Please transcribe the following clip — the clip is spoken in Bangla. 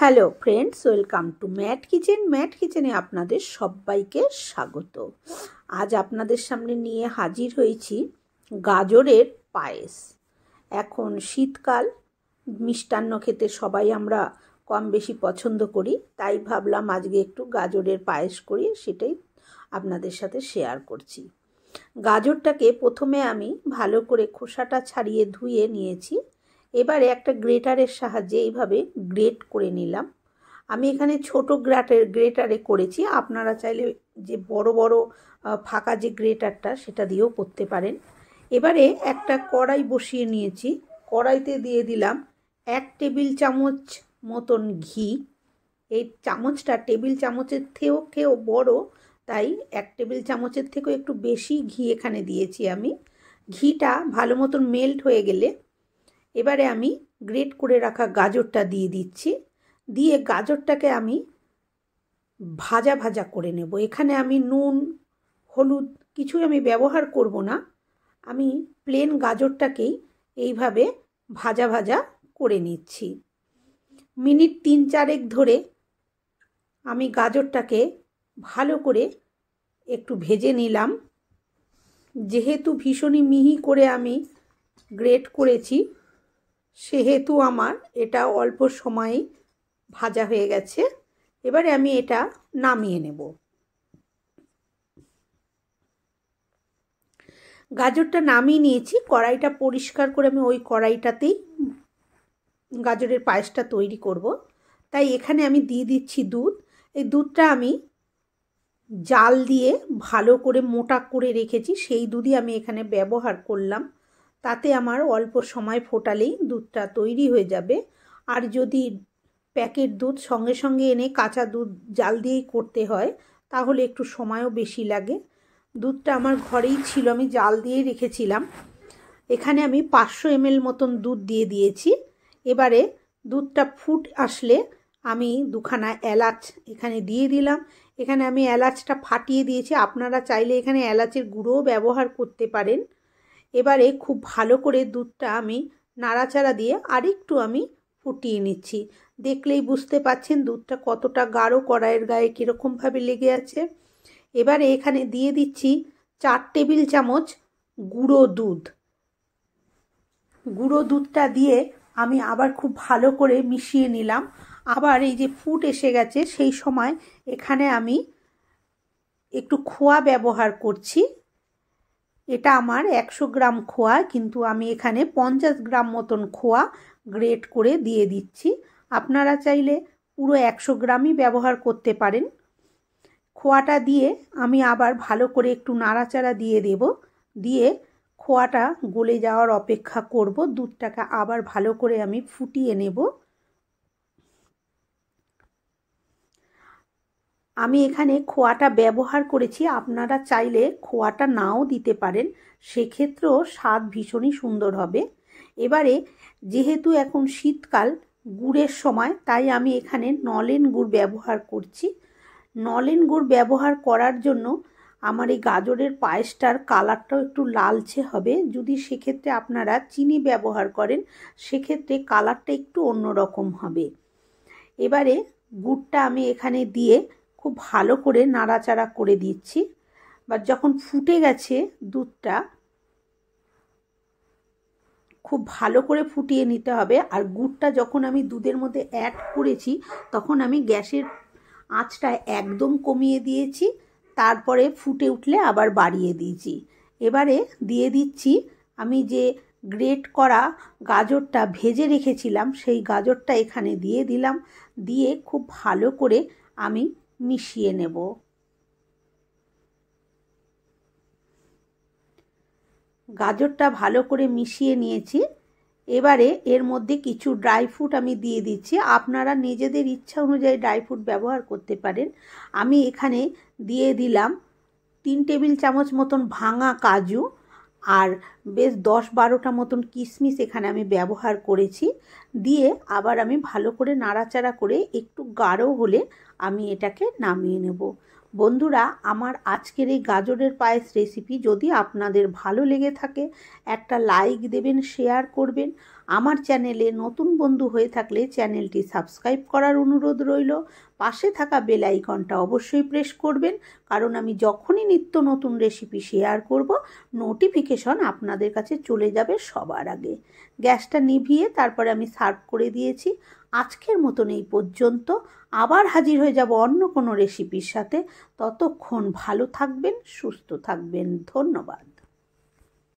Hello friends welcome to Matt Kitchen Matt কিচেনে আপনাদের সবাইকে স্বাগত আজ আপনাদের সামনে নিয়ে হাজির হয়েছি গাজরের পায়েস এখন শীতকাল মিষ্টান্ন খেতে সবাই আমরা কম বেশি পছন্দ করি তাই ভাবলাম আজকে একটু গাজরের পায়েস করি সেটাই আপনাদের সাথে শেয়ার করছি গাজরটাকে প্রথমে আমি ভালো করে খোসাটা ছাড়িয়ে ধুয়ে নিয়েছি এবারে একটা গ্রেটারের সাহায্যে এইভাবে গ্রেট করে নিলাম আমি এখানে ছোট গ্রাটের গ্রেটারে করেছি আপনারা চাইলে যে বড় বড় ফাঁকা যে গ্রেটারটা সেটা দিয়েও করতে পারেন এবারে একটা কড়াই বসিয়ে নিয়েছি কড়াইতে দিয়ে দিলাম এক টেবিল চামচ মতন ঘি এই চামচটা টেবিল চামচের থেকেও খেয়েও বড় তাই এক টেবিল চামচের থেকেও একটু বেশি ঘি এখানে দিয়েছি আমি ঘিটা ভালো মতন মেল্ট হয়ে গেলে এবারে আমি গ্রেট করে রাখা গাজরটা দিয়ে দিচ্ছি দিয়ে গাজরটাকে আমি ভাজা ভাজা করে নেব এখানে আমি নুন হলুদ কিছুই আমি ব্যবহার করব না আমি প্লেন গাজরটাকেই এইভাবে ভাজা ভাজা করে নিচ্ছি মিনিট তিন চারেক ধরে আমি গাজরটাকে ভালো করে একটু ভেজে নিলাম যেহেতু ভীষণই মিহি করে আমি গ্রেট করেছি সেহেতু আমার এটা অল্প সময় ভাজা হয়ে গেছে এবারে আমি এটা নামিয়ে নেব গাজরটা নামিয়ে নিয়েছি কড়াইটা পরিষ্কার করে আমি ওই কড়াইটাতেই গাজরের পায়েসটা তৈরি করব। তাই এখানে আমি দিয়ে দিচ্ছি দুধ এই দুধটা আমি জাল দিয়ে ভালো করে মোটা করে রেখেছি সেই দুধই আমি এখানে ব্যবহার করলাম তাতে আমার অল্প সময় ফোটালেই দুধটা তৈরি হয়ে যাবে আর যদি প্যাকেট দুধ সঙ্গে সঙ্গে এনে কাঁচা দুধ জাল দিয়েই করতে হয় তাহলে একটু সময়ও বেশি লাগে দুধটা আমার ঘরেই ছিল আমি জাল দিয়ে রেখেছিলাম এখানে আমি পাঁচশো এমএল মতন দুধ দিয়ে দিয়েছি এবারে দুধটা ফুট আসলে আমি দুখানা এলাচ এখানে দিয়ে দিলাম এখানে আমি এলাচটা ফাটিয়ে দিয়েছি আপনারা চাইলে এখানে এলাচের গুঁড়োও ব্যবহার করতে পারেন এবারে খুব ভালো করে দুধটা আমি নাড়াচাড়া দিয়ে আরেকটু আমি ফুটিয়ে নিচ্ছি দেখলেই বুঝতে পাচ্ছেন দুধটা কতটা গাঢ় কড়াইয়ের গায়ে কীরকমভাবে লেগে আছে এবারে এখানে দিয়ে দিচ্ছি চার টেবিল চামচ গুঁড়ো দুধ গুঁড়ো দুধটা দিয়ে আমি আবার খুব ভালো করে মিশিয়ে নিলাম আবার এই যে ফুট এসে গেছে সেই সময় এখানে আমি একটু খোয়া ব্যবহার করছি এটা আমার একশো গ্রাম খোয়া কিন্তু আমি এখানে পঞ্চাশ গ্রাম মতন খোয়া গ্রেট করে দিয়ে দিচ্ছি আপনারা চাইলে পুরো একশো গ্রামই ব্যবহার করতে পারেন খোয়াটা দিয়ে আমি আবার ভালো করে একটু নাড়াচাড়া দিয়ে দেব দিয়ে খোয়াটা গলে যাওয়ার অপেক্ষা করব দুধটাকে আবার ভালো করে আমি ফুটিয়ে নেব আমি এখানে খোয়াটা ব্যবহার করেছি আপনারা চাইলে খোয়াটা নাও দিতে পারেন সেক্ষেত্রেও স্বাদ ভীষণই সুন্দর হবে এবারে যেহেতু এখন শীতকাল গুড়ের সময় তাই আমি এখানে নলেন গুড় ব্যবহার করছি নলেন গুড় ব্যবহার করার জন্য আমার এই গাজরের পায়েসটার কালারটাও একটু লালচে হবে যদি সেক্ষেত্রে আপনারা চিনি ব্যবহার করেন সেক্ষেত্রে কালারটা একটু অন্যরকম হবে এবারে গুড়টা আমি এখানে দিয়ে খুব ভালো করে নাড়াচাড়া করে দিচ্ছি বা যখন ফুটে গেছে দুধটা খুব ভালো করে ফুটিয়ে নিতে হবে আর গুড়টা যখন আমি দুধের মধ্যে অ্যাড করেছি তখন আমি গ্যাসের আঁচটা একদম কমিয়ে দিয়েছি তারপরে ফুটে উঠলে আবার বাড়িয়ে দিয়েছি এবারে দিয়ে দিচ্ছি আমি যে গ্রেট করা গাজরটা ভেজে রেখেছিলাম সেই গাজরটা এখানে দিয়ে দিলাম দিয়ে খুব ভালো করে আমি মিশিয়ে নেব গাজরটা ভালো করে মিশিয়ে নিয়েছি এবারে এর মধ্যে কিছু ড্রাই ফ্রুট আমি দিয়ে দিচ্ছি আপনারা নিজেদের ইচ্ছা অনুযায়ী ড্রাই ফ্রুট ব্যবহার করতে পারেন আমি এখানে দিয়ে দিলাম তিন টেবিল চামচ মতন ভাঙা কাজু আর বেশ দশ বারোটা মতন কিশমিশ এখানে আমি ব্যবহার করেছি দিয়ে আবার আমি ভালো করে নাড়াচাড়া করে একটু গাঢ় হলে আমি এটাকে নামিয়ে নেব বন্ধুরা আমার আজকের এই গাজরের পায়েস রেসিপি যদি আপনাদের ভালো লেগে থাকে একটা লাইক দেবেন শেয়ার করবেন আমার চ্যানেলে নতুন বন্ধু হয়ে থাকলে চ্যানেলটি সাবস্ক্রাইব করার অনুরোধ রইল পাশে থাকা বেল আইকনটা অবশ্যই প্রেস করবেন কারণ আমি যখনই নিত্য নতুন রেসিপি শেয়ার করব নোটিফিকেশন আপনাদের কাছে চলে যাবে সবার আগে গ্যাসটা নিভিয়ে তারপরে আমি সার্ভ করে দিয়েছি আজকের মতন এই পর্যন্ত আবার হাজির হয়ে যাব অন্য কোনো রেসিপির সাথে ততক্ষণ ভালো থাকবেন সুস্থ থাকবেন ধন্যবাদ